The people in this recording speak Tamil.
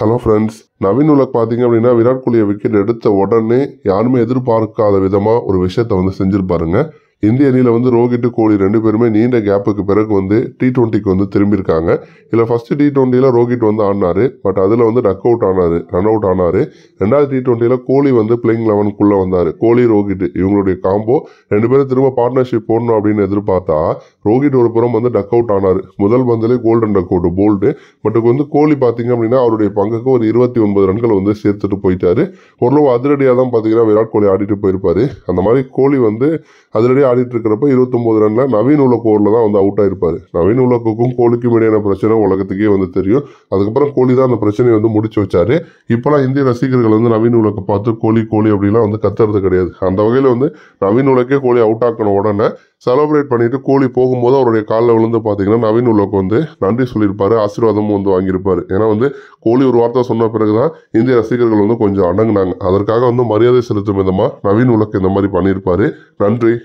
ஹலோ ஃப்ரெண்ட்ஸ் நவீன் உலக பார்த்தீங்க அப்படின்னா விராட் கோலியை விக்கெட் எடுத்த உடனே யாருமே எதிர்பார்க்காத விதமாக ஒரு விஷயத்தை வந்து செஞ்சுருப்பாருங்க இந்திய அணியில் வந்து ரோஹித்து கோலி ரெண்டு பேருமே நீண்ட கேப்புக்கு பிறகு வந்து டி ட்வெண்ட்டிக்கு வந்து திரும்பியிருக்காங்க இல்லை ஃபஸ்ட்டு டி ட்வெண்ட்டியில் ரோஹித் வந்து ஆடினார் பட் அதில் வந்து டக் அவுட் ஆனார் ரன் அவுட் ஆனார் ரெண்டாவது டி ட்வெண்ட்டியில் கோலி வந்து பிளேயிங் லெவனுக்குள்ளே வந்தார் கோலி ரோஹித் இவங்களுடைய காம்போ ரெண்டு பேரும் திரும்ப பார்ட்னர்ஷிப் போடணும் அப்படின்னு எதிர்பார்த்தா ரோஹித் ஒரு புறம் வந்து டக் அவுட் ஆனார் முதல் பந்திலே golden duck out bowled but வந்து கோலி பார்த்தீங்க அப்படின்னா அவருடைய பங்குக்கு ஒரு இருபத்தி ஒன்பது ரன்கள் வந்து சேர்த்துட்டு போயிட்டார் ஓரளவு அதிரடியாக தான் பார்த்தீங்கன்னா விராட் கோலி ஆடிட்டு போயிருப்பார் அந்த மாதிரி கோலி வந்து அதிரடியாக ஆடிட்டு இருக்கிறப்ப இருபத்தொம்போது ரன்ல நவீன் உலக ஓவரில் தான் வந்து அவுட் ஆகிருப்பார் நவீன் உலகக்கும் கோலிக்கும் இடையான பிரச்சனை உலகத்துக்கே வந்து தெரியும் அதுக்கப்புறம் கோலி தான் அந்த பிரச்சனையை வந்து முடிச்சு வச்சாரு இப்போலாம் இந்திய ரசிகர்கள் வந்து நவீன் உலக பார்த்து கோலி கோலி அப்படிலாம் வந்து கத்துறது கிடையாது அந்த வகையில் வந்து நவீன் உலகே கோலி அவுட் ஆக்கணும் உடனே செலப்ரேட் பண்ணிட்டு கோழி போகும்போது அவருடைய காலில் விழுந்து பார்த்தீங்கன்னா நவீன் உலகம் வந்து நன்றி சொல்லியிருப்பாரு ஆசீர்வாதமும் வந்து வாங்கியிருப்பாரு ஏன்னா வந்து கோழி ஒரு வார்த்தை சொன்ன பிறகு தான் இந்திய ரசிகர்கள் வந்து கொஞ்சம் அடங்குனாங்க அதற்காக வந்து மரியாதை செலுத்தும் விதமாக நவீன் உலகம் இந்த மாதிரி பண்ணியிருப்பாரு நன்றி